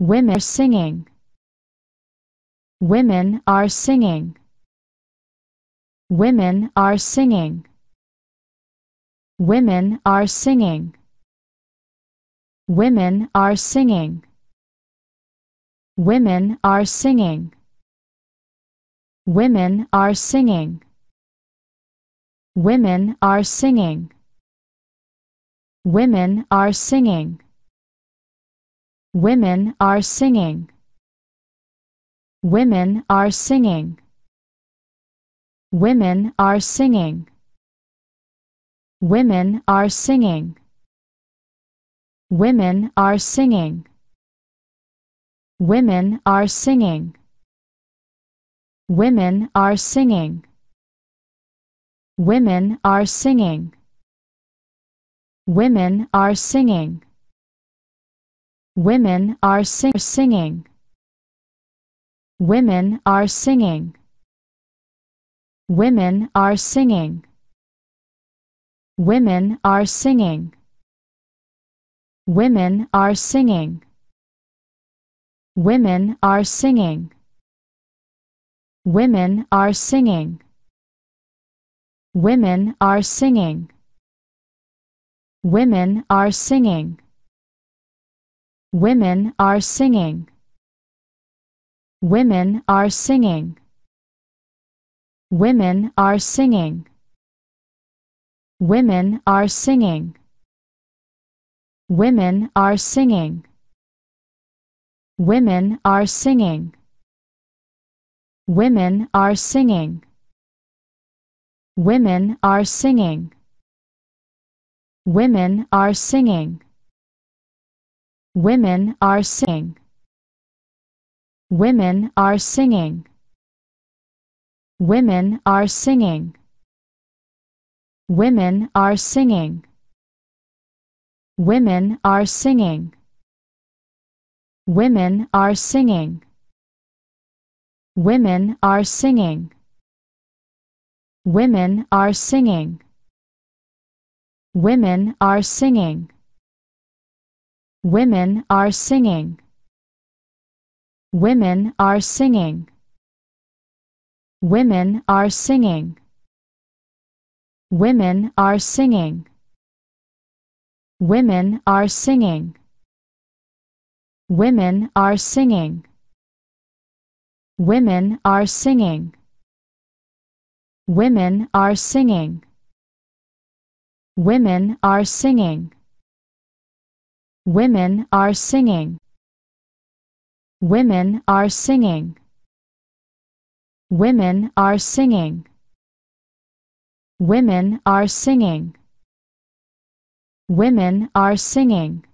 Women are singing. Women are singing. Women are singing. Women are singing. Women are singing. Women are singing. Women are singing. Women are singing. Women are singing. Women are singing. Women are singing. Women are singing. Women are singing. Women are singing. Women are singing. Women are singing. Women are singing. Women are singing. Women are sing singing. Women are singing. Women are singing. Women are singing. Women are singing. Women are singing. Women are singing. Women are singing. Women are singing. Women are singing. Women are singing. Women are singing. Women are singing. Women are singing. Women are singing. Women are singing. Women are singing. Women are singing. Women are singing. Women are singing. Women are singing. Women are singing. Women are singing. Women are singing. Women are singing. Women are singing. Women are singing. Women are singing. Women are singing. Women are singing. Women are singing. Women are singing. Women are singing. Women are singing. Women are singing. Women are singing. Women are singing. Women are singing. Women are singing. Women are singing. Women are singing.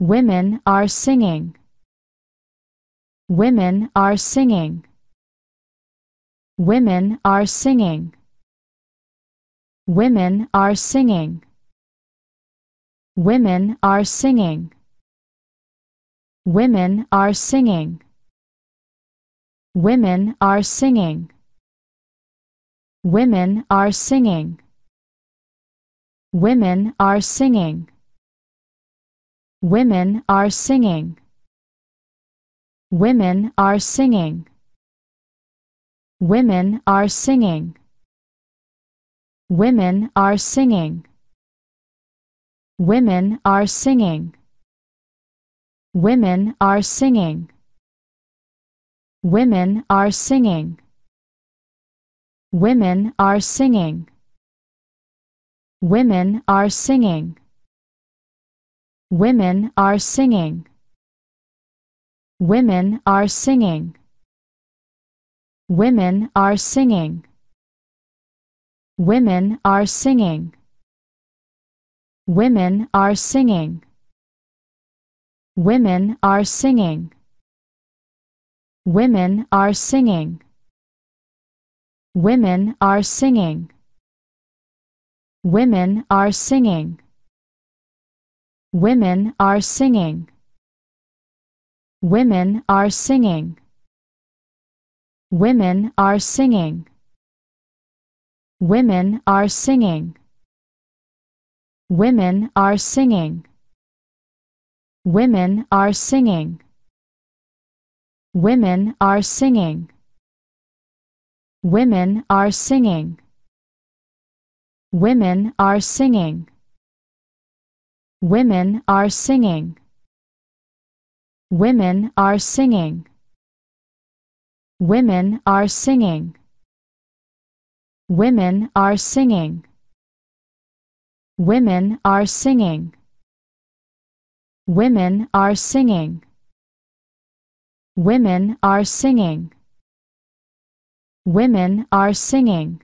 Women are singing. Women are singing. Women are singing. Women are singing. Women are singing. Women are singing. Women are singing. Women are singing. Women are singing. Women are singing. Women are singing. Women are singing. Women are singing. Women are singing. Women are singing. Women are singing. Women are singing. Women are singing. Women are singing. Women are singing. Women are singing. Women are singing. Women are singing. Women are singing. Women are singing. Women are singing. Women are singing. Women are singing. Women are singing. Women are singing. Women are singing. Women are singing. Women are singing. Women are singing. Women are singing. Women are singing. Women are singing. Women are singing. Women are singing. Women are singing. Women are singing. Women are singing. Women are singing. Women are singing.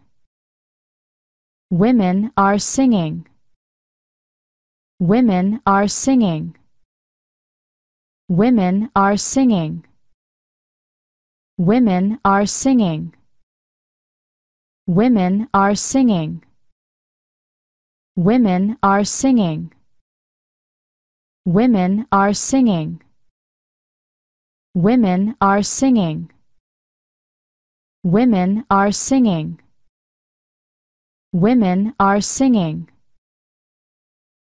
Women are singing. Women are singing. Women are singing. Women are singing. Women are singing. Women are singing. Women are singing. Women are singing. Women are singing. Women are singing.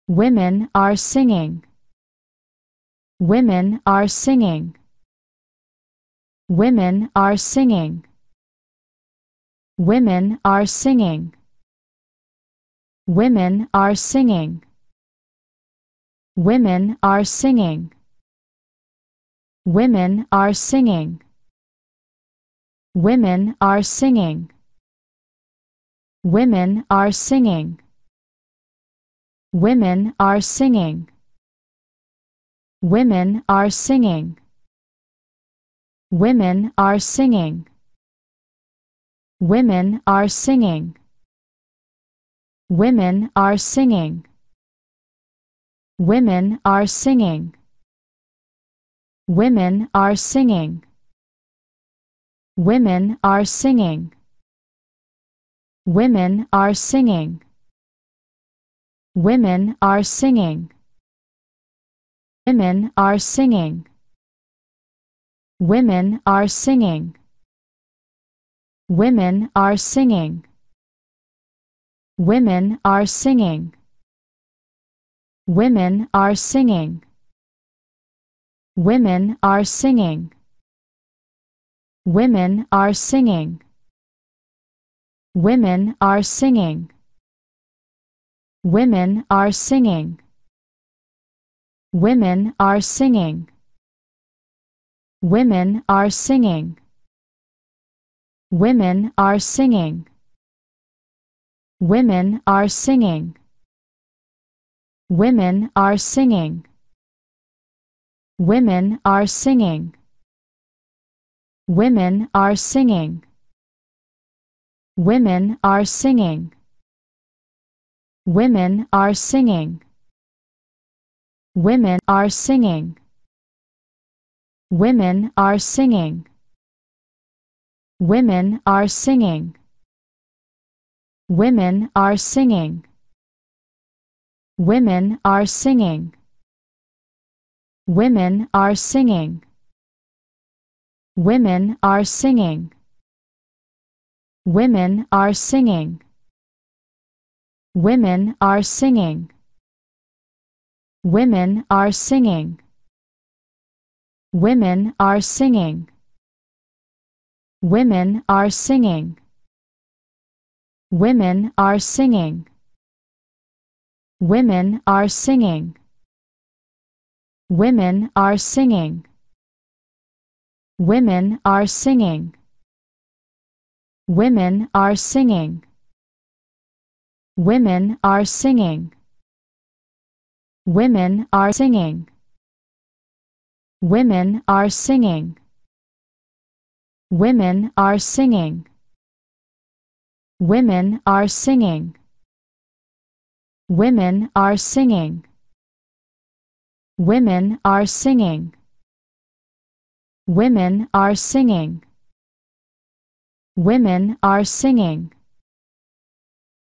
Women are singing. Women are singing. Women are singing. Women are singing. Women are singing. Women are singing. Women are singing. Women are singing. Women are singing. Women are singing. Women are singing. Women are singing. Women are singing. Women are singing. Women are singing. Women are singing. Women are singing. Women are singing. Women are singing. Women are singing. Women are singing. Women are singing. Women are singing. Women are singing. Women are singing. Women are singing. Women are singing. Women are singing. Women are singing. Women are singing. Women are singing. Women are singing. Women are singing. Women are singing. Women are singing. Women are singing. Women are singing. Women are singing. Women are singing. Women are singing. Women are singing. Women are singing. Women are singing. Women are singing. Women are singing. Women are singing. Women are singing. Women are singing. Women are singing. Women are singing. Women are singing. Women are singing. Women are singing. Women are singing. Women are singing. Women are singing. Women are singing. Women are singing. Women are singing. Women are singing. Women are singing. Women are singing. Women are singing.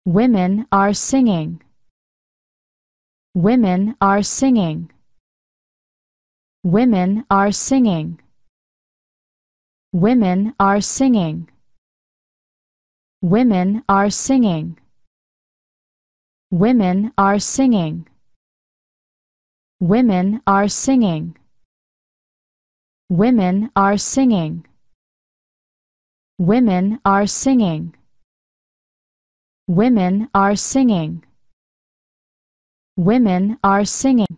Women are singing. Women are singing. Women are singing. Women are singing. Women are singing. Women are singing. Women are singing. Women are singing. Women are singing. Women are singing. Women are singing.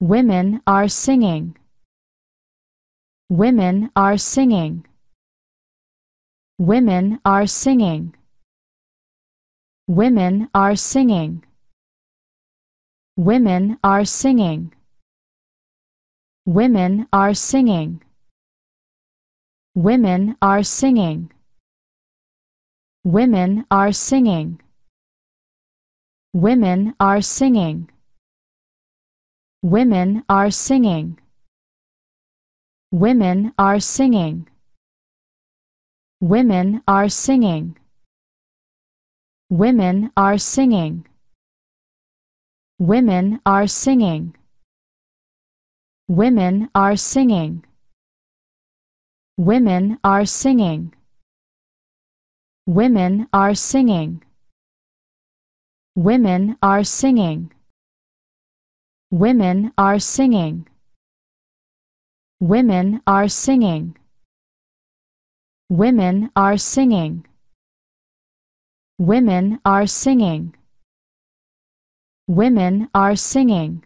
Women are singing. Women are singing. Women are singing. Women are singing. Women are singing. Women are singing. Women are singing. Women are singing. Women are singing. Women are singing. Women are singing. Women are singing. Women are singing. Women are singing. Women are singing. Women are singing. Women are singing. Women are singing. Women are singing. Women are singing. Women are singing. Women are singing. Women are singing.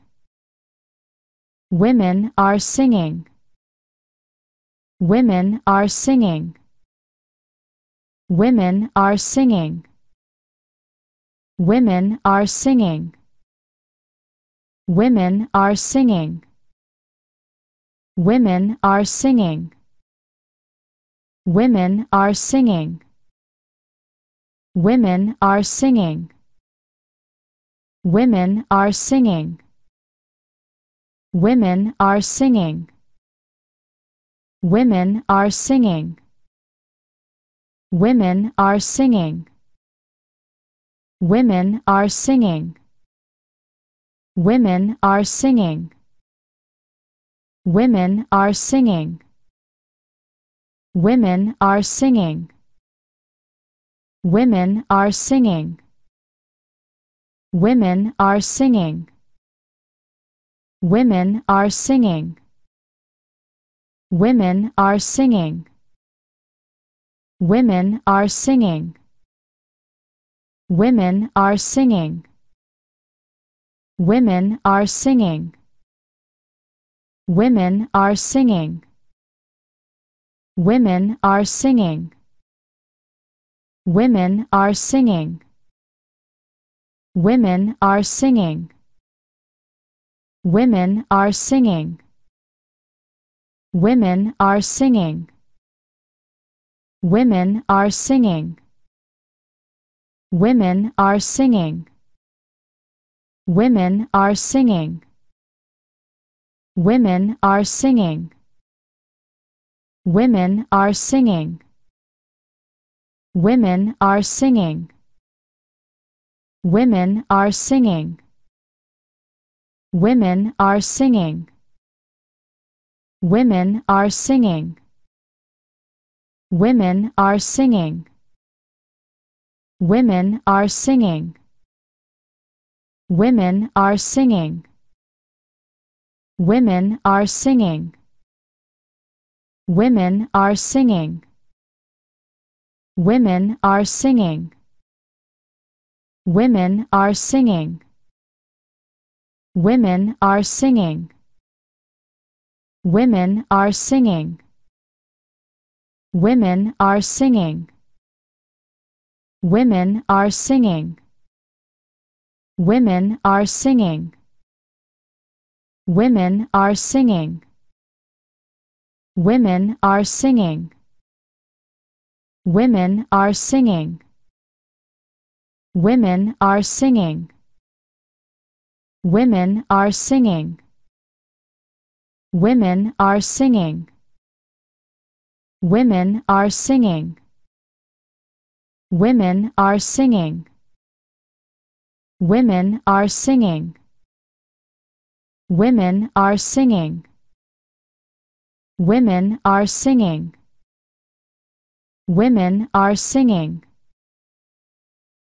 Women are singing. Women are singing. Women are singing. Women are singing. Women are singing. Women are singing. Women are singing. Women are singing. Women are singing. Women are singing. Women are singing. Women are singing. Women are singing. Women are singing. Women are singing. Women are singing. Women are singing. Women are singing. Women are singing. Women are singing. Women are singing. Women are singing. Women are singing. Women are singing. Women are singing. Women are singing. Women are singing. Women are singing. Women are singing. Women are singing. Women are singing. Women are singing. Women are singing. Women are singing. Women are singing. Women are singing. Women are singing. Women are singing. Women are singing. Women are singing. Women are singing. Women are singing. Women are singing. Women are singing. Women are singing. Women are singing. Women are singing. Women are singing. Women are singing. Women are singing. Women are singing. Women are singing. Women are singing. Women are singing. Women are singing. Women are singing. Women are singing. Women are singing. Women are singing. Women are singing. Women are singing. Women are singing.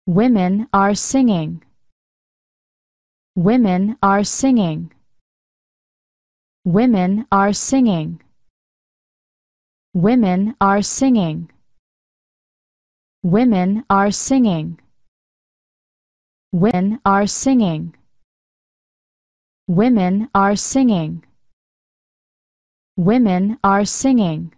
Women are singing. Women are singing. Women are singing. Women are singing. Women are singing. Women are singing. Women are singing women are singing